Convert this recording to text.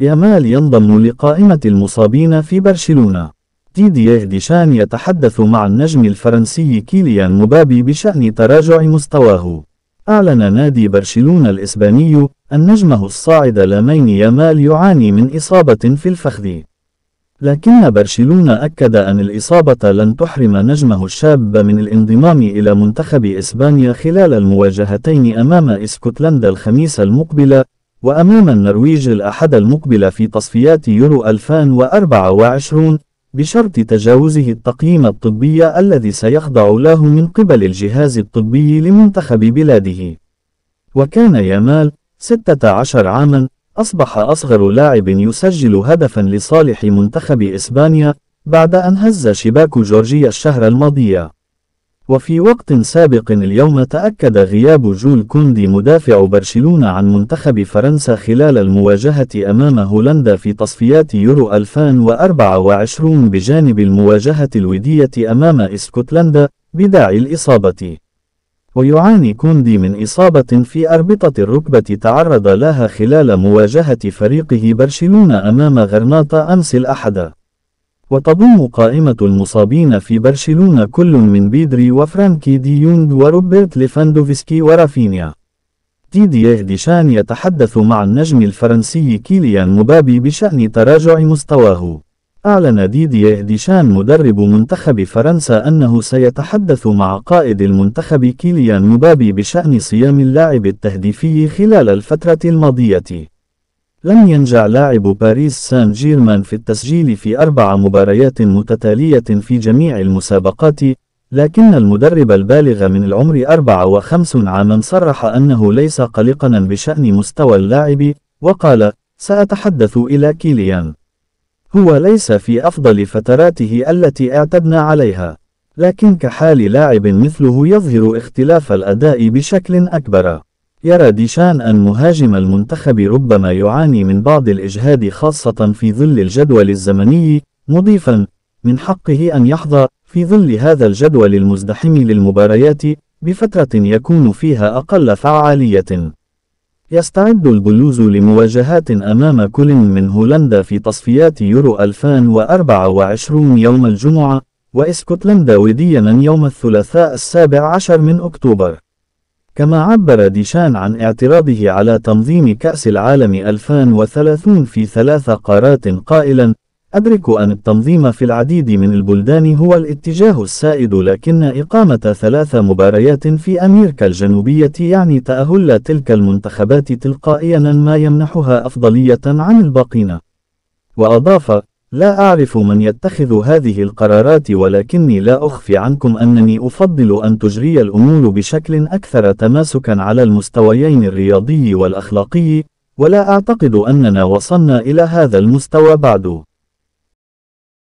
يامال ينضم لقائمة المصابين في برشلونة ديديه ديشان يتحدث مع النجم الفرنسي كيليان مبابي بشأن تراجع مستواه أعلن نادي برشلونة الإسباني أن نجمه الصاعد لامين يامال يعاني من إصابة في الفخذ لكن برشلونة أكد أن الإصابة لن تحرم نجمه الشاب من الانضمام إلى منتخب إسبانيا خلال المواجهتين أمام إسكتلندا الخميس المقبلة وأمام النرويج الأحد المقبل في تصفيات يورو 2024 بشرط تجاوزه التقييم الطبي الذي سيخضع له من قبل الجهاز الطبي لمنتخب بلاده. وكان يامال 16 عاما أصبح أصغر لاعب يسجل هدفا لصالح منتخب إسبانيا بعد أن هز شباك جورجيا الشهر الماضي. وفي وقت سابق اليوم تأكد غياب جول كوندي مدافع برشلونة عن منتخب فرنسا خلال المواجهة أمام هولندا في تصفيات يورو 2024 بجانب المواجهة الودية أمام اسكتلندا بداعي الإصابة. ويعاني كوندي من إصابة في أربطة الركبة تعرض لها خلال مواجهة فريقه برشلونة أمام غرناطة أمس الأحد. وتضم قائمة المصابين في برشلونة كل من بيدري وفرانكي دي يونغ وروبرت ليفاندوفسكي ورافينيا تيدي ديشان إيه يتحدث مع النجم الفرنسي كيليان مبابي بشأن تراجع مستواه أعلن ديدي ديشان إيه مدرب منتخب فرنسا أنه سيتحدث مع قائد المنتخب كيليان مبابي بشأن صيام اللاعب التهديفي خلال الفترة الماضية لم ينجع لاعب باريس سان جيرمان في التسجيل في أربع مباريات متتالية في جميع المسابقات، لكن المدرب البالغ من العمر 54 عاما صرح أنه ليس قلقنا بشأن مستوى اللاعب، وقال: سأتحدث إلى كيليان. هو ليس في أفضل فتراته التي اعتدنا عليها، لكن كحال لاعب مثله يظهر اختلاف الأداء بشكل أكبر. يرى ديشان أن مهاجم المنتخب ربما يعاني من بعض الإجهاد خاصة في ظل الجدول الزمني، مضيفا: من حقه أن يحظى في ظل هذا الجدول المزدحم للمباريات بفترة يكون فيها أقل فعالية. يستعد البلوز لمواجهات أمام كل من هولندا في تصفيات يورو 2024 يوم الجمعة، وإسكتلندا وديا يوم الثلاثاء السابع عشر من أكتوبر. كما عبر ديشان عن اعتراضه على تنظيم كأس العالم 2030 في ثلاث قارات قائلا أدرك أن التنظيم في العديد من البلدان هو الاتجاه السائد لكن إقامة ثلاث مباريات في أمريكا الجنوبية يعني تأهل تلك المنتخبات تلقائيا ما يمنحها أفضلية عن الباقين وأضاف لا أعرف من يتخذ هذه القرارات ولكني لا أخفي عنكم أنني أفضل أن تجري الأمور بشكل أكثر تماسكا على المستويين الرياضي والأخلاقي، ولا أعتقد أننا وصلنا إلى هذا المستوى بعد.